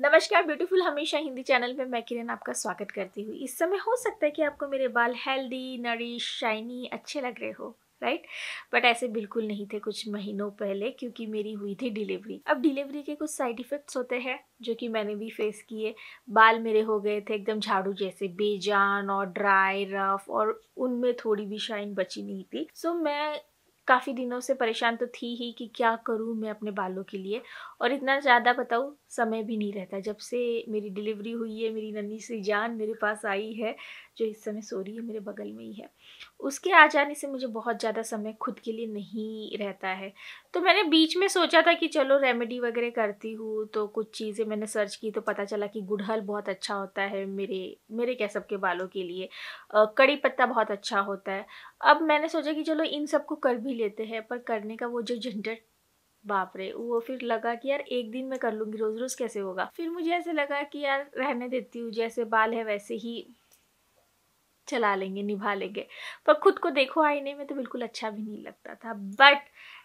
नमस्कार ब्यूटीफुल हमेशा हिंदी चैनल में मैं किरण आपका स्वागत करती हूँ इस समय हो सकता है कि आपको मेरे बाल हेल्दी नरिश शाइनी अच्छे लग रहे हो राइट right? बट ऐसे बिल्कुल नहीं थे कुछ महीनों पहले क्योंकि मेरी हुई थी डिलीवरी अब डिलीवरी के कुछ साइड इफ़ेक्ट्स होते हैं जो कि मैंने भी फेस किए बाल मेरे हो गए थे एकदम झाड़ू जैसे बेजान और ड्राई रफ और उनमें थोड़ी भी शाइन बची नहीं थी सो so, मैं काफ़ी दिनों से परेशान तो थी ही कि क्या करूँ मैं अपने बालों के लिए और इतना ज़्यादा बताऊँ समय भी नहीं रहता जब से मेरी डिलीवरी हुई है मेरी नन्ही सी जान मेरे पास आई है जो इस समय सो रही है मेरे बगल में ही है उसके आ जाने से मुझे बहुत ज़्यादा समय खुद के लिए नहीं रहता है तो मैंने बीच में सोचा था कि चलो रेमेडी वगैरह करती हूँ तो कुछ चीज़ें मैंने सर्च की तो पता चला कि गुड़हल बहुत अच्छा होता है मेरे मेरे क्या के बालों के लिए कड़ी पत्ता बहुत अच्छा होता है अब मैंने सोचा कि चलो इन सबको कर भी लेते हैं पर करने का वो जो झंझट बाप रे वो फिर लगा कि यार एक दिन मैं कर लूँगी रोज़ रोज़ कैसे होगा फिर मुझे ऐसे लगा कि यार रहने देती हूँ जैसे बाल है वैसे ही चला लेंगे निभा लेंगे पर खुद को देखो आईने में तो बिल्कुल अच्छा भी नहीं लगता था but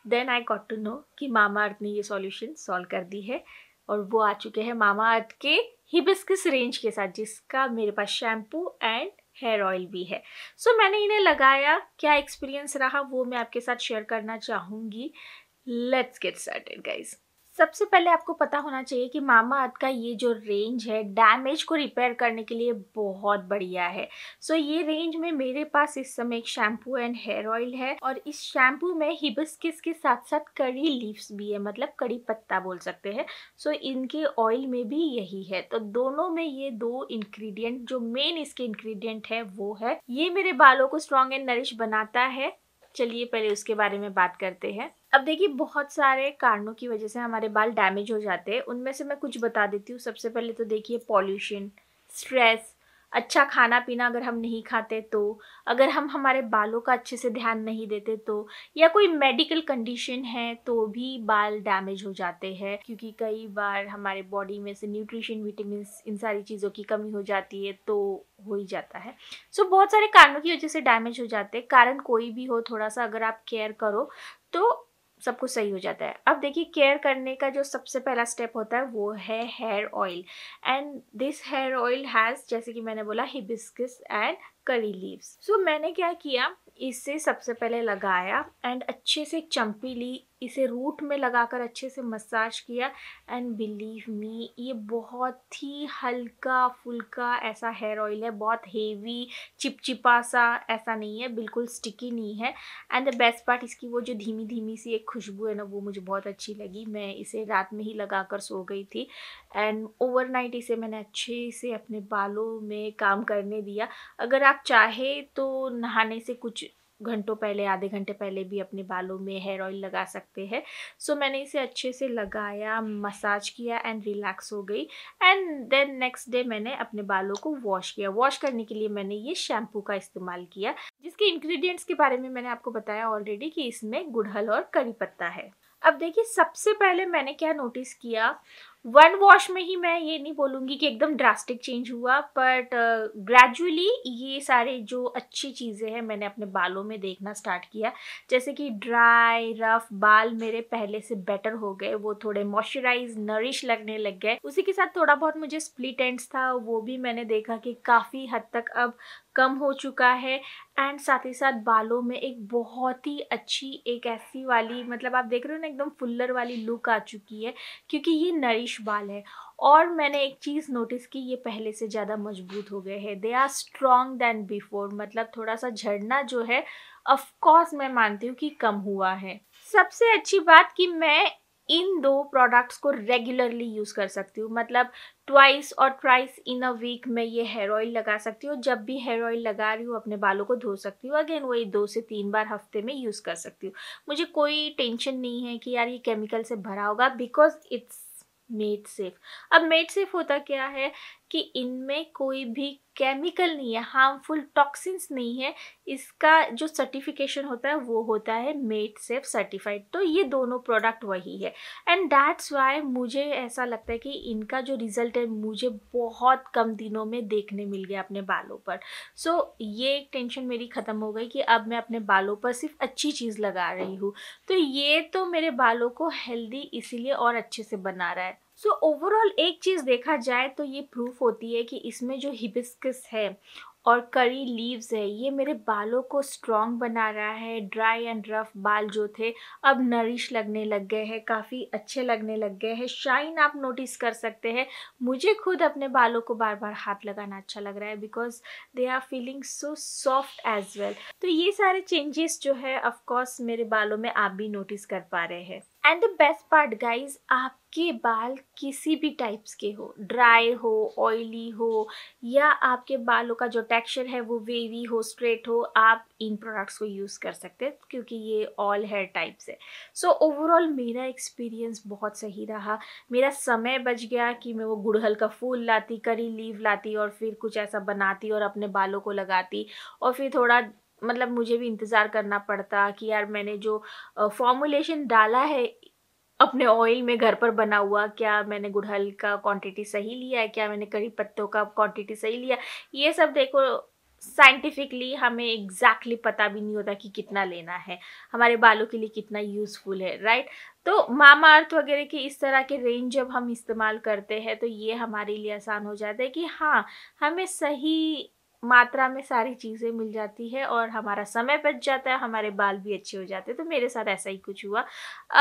then I got to know कि मामा अर्थ ने ये सॉल्यूशन सॉल्व कर दी है और वो आ चुके हैं मामा अर्थ के हिबिस्किस रेंज के साथ जिसका मेरे पास शैम्पू एंड हेयर ऑयल भी है सो so, मैंने इन्हें लगाया क्या एक्सपीरियंस रहा वो मैं आपके साथ शेयर करना चाहूँगी लेट्स गेट स्टार्टेड गाइस सबसे पहले आपको पता होना चाहिए कि मामा अर्थ का ये जो रेंज है डैमेज को रिपेयर करने के लिए बहुत बढ़िया है सो so, ये रेंज में मेरे पास इस समय एक शैम्पू एंड हेयर ऑयल है और इस शैम्पू में हिबिस्किस के साथ साथ कड़ी लीव्स भी है मतलब कड़ी पत्ता बोल सकते हैं सो so, इनके ऑयल में भी यही है तो दोनों में ये दो इन्ग्रीडियंट जो मेन इसके इन्ग्रीडियंट है वो है ये मेरे बालों को स्ट्रॉन्ग एंड नरिश बनाता है चलिए पहले उसके बारे में बात करते हैं अब देखिए बहुत सारे कारणों की वजह से हमारे बाल डैमेज हो जाते हैं उनमें से मैं कुछ बता देती हूँ सबसे पहले तो देखिए पॉल्यूशन स्ट्रेस अच्छा खाना पीना अगर हम नहीं खाते तो अगर हम हमारे बालों का अच्छे से ध्यान नहीं देते तो या कोई मेडिकल कंडीशन है तो भी बाल डैमेज हो जाते हैं क्योंकि कई बार हमारे बॉडी में से न्यूट्रिशन विटामिन इन सारी चीज़ों की कमी हो जाती है तो हो ही जाता है सो so, बहुत सारे कारणों की वजह से डैमेज हो जाते हैं कारण कोई भी हो थोड़ा सा अगर आप केयर करो तो सब कुछ सही हो जाता है अब देखिए केयर करने का जो सबसे पहला स्टेप होता है वो है hair oil and this hair oil has जैसे कि मैंने बोला hibiscus and curry leaves so so, मैंने क्या किया इसे सबसे पहले लगाया एंड अच्छे से चम्पी ली इसे रूट में लगाकर अच्छे से मसाज किया एंड बिलीव मी ये बहुत ही हल्का फुल्का ऐसा हेयर ऑयल है बहुत हेवी चिपचिपा सा ऐसा नहीं है बिल्कुल स्टिकी नहीं है एंड द बेस्ट पार्ट इसकी वो जो धीमी धीमी सी एक खुशबू है ना वो मुझे बहुत अच्छी लगी मैं इसे रात में ही लगा कर सो गई थी एंड ओवरनाइट इसे मैंने अच्छे से अपने बालों में काम करने दिया अगर आप आप चाहे तो नहाने से कुछ घंटों पहले आधे घंटे पहले भी अपने बालों में हेयर ऑयल लगा सकते हैं सो so, मैंने इसे अच्छे से लगाया मसाज किया एंड रिलैक्स हो गई एंड देन नेक्स्ट डे मैंने अपने बालों को वॉश किया वॉश करने के लिए मैंने ये शैम्पू का इस्तेमाल किया जिसके इंग्रेडिएंट्स के बारे में मैंने आपको बताया ऑलरेडी कि इसमें गुड़हल और करी पत्ता है अब देखिए सबसे पहले मैंने क्या नोटिस किया वन वॉश में ही मैं ये नहीं बोलूँगी कि एकदम ड्रास्टिक चेंज हुआ बट ग्रेजुअली uh, ये सारे जो अच्छी चीज़ें हैं मैंने अपने बालों में देखना स्टार्ट किया जैसे कि ड्राई रफ बाल मेरे पहले से बेटर हो गए वो थोड़े मॉइस्चराइज नरिश लगने लग गए उसी के साथ थोड़ा बहुत मुझे स्प्लिट एंड्स था वो भी मैंने देखा कि काफ़ी हद तक अब कम हो चुका है एंड साथ ही साथ बालों में एक बहुत ही अच्छी एक ऐसी वाली मतलब आप देख रहे हो ना एकदम फुल्लर वाली लुक आ चुकी है क्योंकि ये नरिश शेष बाल है और मैंने एक चीज़ नोटिस की ये पहले से ज़्यादा मजबूत हो गए हैं they are strong than before मतलब थोड़ा सा झड़ना जो है ऑफ़ मैं मानती हूँ कि कम हुआ है सबसे अच्छी बात कि मैं इन दो प्रोडक्ट्स को रेगुलरली यूज़ कर सकती हूँ मतलब ट्वाइस और ट्राइस इन अ वीक मैं ये हेयर ऑयल लगा सकती हूँ जब भी हेयर ऑयल लगा रही हूँ अपने बालों को धो सकती हूँ अगेन वही दो से तीन बार हफ्ते में यूज़ कर सकती हूँ मुझे कोई टेंशन नहीं है कि यार ये केमिकल से भरा होगा बिकॉज इट्स मेड सेफ अब मेड सेफ होता क्या है कि इनमें कोई भी केमिकल नहीं है हार्मफुल टॉक्सिन्स नहीं है इसका जो सर्टिफिकेशन होता है वो होता है मेड सेफ सर्टिफाइड तो ये दोनों प्रोडक्ट वही है एंड डैट्स वाई मुझे ऐसा लगता है कि इनका जो रिज़ल्ट है मुझे बहुत कम दिनों में देखने मिल गया अपने बालों पर सो so, ये एक टेंशन मेरी ख़त्म हो गई कि अब मैं अपने बालों पर सिर्फ अच्छी चीज़ लगा रही हूँ तो ये तो मेरे बालों को हेल्दी इसीलिए और अच्छे से बना रहा है सो so, ओवरऑल एक चीज़ देखा जाए तो ये प्रूफ होती है कि इसमें जो हिबिस्किस है और करी लीव्स है ये मेरे बालों को स्ट्रॉन्ग बना रहा है ड्राई एंड रफ बाल जो थे अब नरिश लगने लग गए हैं काफ़ी अच्छे लगने लग गए हैं शाइन आप नोटिस कर सकते हैं मुझे खुद अपने बालों को बार बार हाथ लगाना अच्छा लग रहा है because they are feeling so soft as well तो ये सारे चेंजेस जो है ऑफकोर्स मेरे बालों में आप भी नोटिस कर पा रहे हैं and the best part guys आपके बाल किसी भी टाइप्स के हो ड्राई हो ऑयली हो या आपके बालों का जो टेक्सचर है वो वेवी हो स्ट्रेट हो आप इन प्रोडक्ट्स को यूज़ कर सकते हैं क्योंकि ये ऑल हेयर टाइप्स है सो so, ओवरऑल मेरा एक्सपीरियंस बहुत सही रहा मेरा समय बच गया कि मैं वो गुड़हल का फूल लाती करी लीव लाती और फिर कुछ ऐसा बनाती और अपने बालों को लगाती और फिर थोड़ा मतलब मुझे भी इंतज़ार करना पड़ता कि यार मैंने जो फॉर्मुलेशन डाला है अपने ऑयल में घर पर बना हुआ क्या मैंने गुड़हल का क्वांटिटी सही लिया है क्या मैंने करी पत्तों का क्वांटिटी सही लिया ये सब देखो साइंटिफिकली हमें एग्जैक्टली exactly पता भी नहीं होता कि कितना लेना है हमारे बालों के लिए कितना यूज़फुल है राइट तो मामा अर्थ वगैरह के इस तरह के रेंज जब हम इस्तेमाल करते हैं तो ये हमारे लिए आसान हो जाता है कि हाँ हमें सही मात्रा में सारी चीज़ें मिल जाती है और हमारा समय बच जाता है हमारे बाल भी अच्छे हो जाते हैं तो मेरे साथ ऐसा ही कुछ हुआ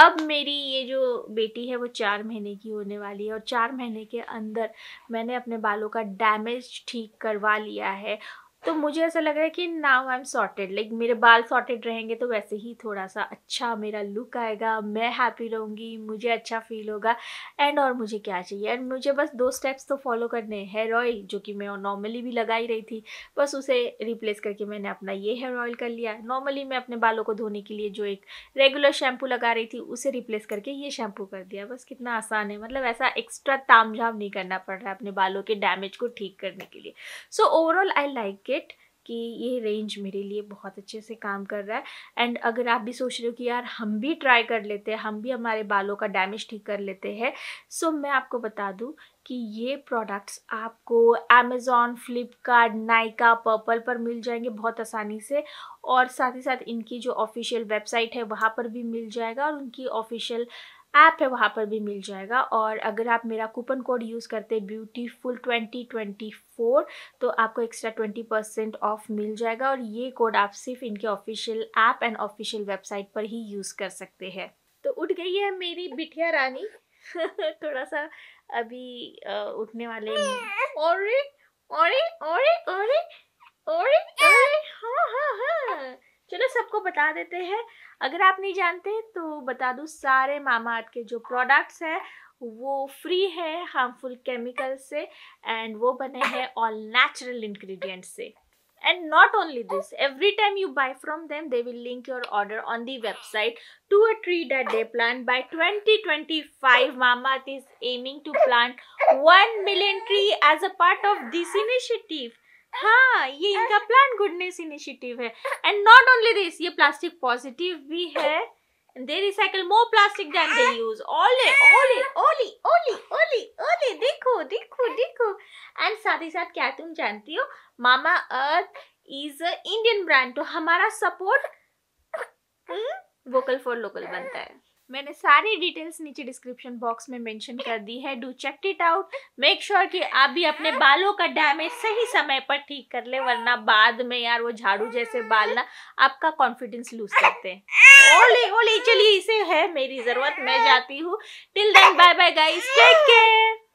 अब मेरी ये जो बेटी है वो चार महीने की होने वाली है और चार महीने के अंदर मैंने अपने बालों का डैमेज ठीक करवा लिया है तो मुझे ऐसा लग रहा है कि now I am sorted like मेरे बाल सॉर्टेड रहेंगे तो वैसे ही थोड़ा सा अच्छा मेरा लुक आएगा मैं हैप्पी रहूँगी मुझे अच्छा फील होगा एंड और मुझे क्या चाहिए एंड मुझे बस दो स्टेप्स तो फॉलो करने हैं हेयर ऑयल जो कि मैं नॉर्मली भी लगा ही रही थी बस उसे रिप्लेस करके मैंने अपना ये हेयर ऑयल कर लिया नॉर्मली मैं अपने बालों को धोने के लिए जो एक रेगुलर शैम्पू लगा रही थी उसे रिप्लेस करके ये शैम्पू कर दिया बस कितना आसान है मतलब ऐसा एक्स्ट्रा ताम नहीं करना पड़ रहा है अपने बालों के डैमेज को ठीक करने के लिए so overall I like kit कि ये रेंज मेरे लिए बहुत अच्छे से काम कर रहा है एंड अगर आप भी सोच रहे हो कि यार हम भी ट्राई कर लेते हैं हम भी हमारे बालों का डैमेज ठीक कर लेते हैं सो so, मैं आपको बता दूँ कि ये प्रोडक्ट्स आपको अमेज़ॉन फ्लिपकार्ट नाइका पर्पल पर मिल जाएंगे बहुत आसानी से और साथ ही साथ इनकी जो ऑफिशियल वेबसाइट है वहाँ पर भी मिल जाएगा और उनकी ऑफिशियल ऐप है वहाँ पर भी मिल जाएगा और अगर आप मेरा कूपन कोड यूज़ करते ब्यूटीफुल ट्वेंटी ट्वेंटी फोर तो आपको एक्स्ट्रा ट्वेंटी परसेंट ऑफ मिल जाएगा और ये कोड आप सिर्फ इनके official app and official website पर ही यूज़ कर सकते हैं तो उठ गई है मेरी बिटिया रानी थोड़ा सा अभी उठने वाले और हाँ हाँ हाँ चलो सबको बता देते हैं अगर आप नहीं जानते तो बता दूँ सारे मामा अर्थ के जो प्रोडक्ट्स हैं वो फ्री है हार्मफुल केमिकल से एंड वो बने हैं ऑल नेचुरल इन्ग्रीडियंट से and not only this every time you buy from them they will link your order on the website to a tree date day plan by twenty twenty five Mama is aiming to plan one million tree as a part of this initiative हाँ ये इनका plant goodness initiative है and not only this ये plastic positive भी है they recycle more plastic then they use ओले ओले ओले ओले ओले ओले देखो देखो देखो एंड साथ ही साथ क्या तुम जानती हो Mamaearth is a Indian brand तो हमारा सपोर्ट वोकल फॉर लोकल बनता है मैंने सारी डिटेल्स नीचे डिस्क्रिप्शन बॉक्स में मेंशन कर दी है do check it out make sure कि आप भी अपने बालों का डैमेज सही समय पर ठीक कर ले वरना बाद में यार वो झाड़ू जैसे बाल ना आपका कॉन्फिडेंस लूज करते हैं ओले ओले चलिए इसे है मेरी जरूरत मैं जाती हूँ till then bye bye guys take care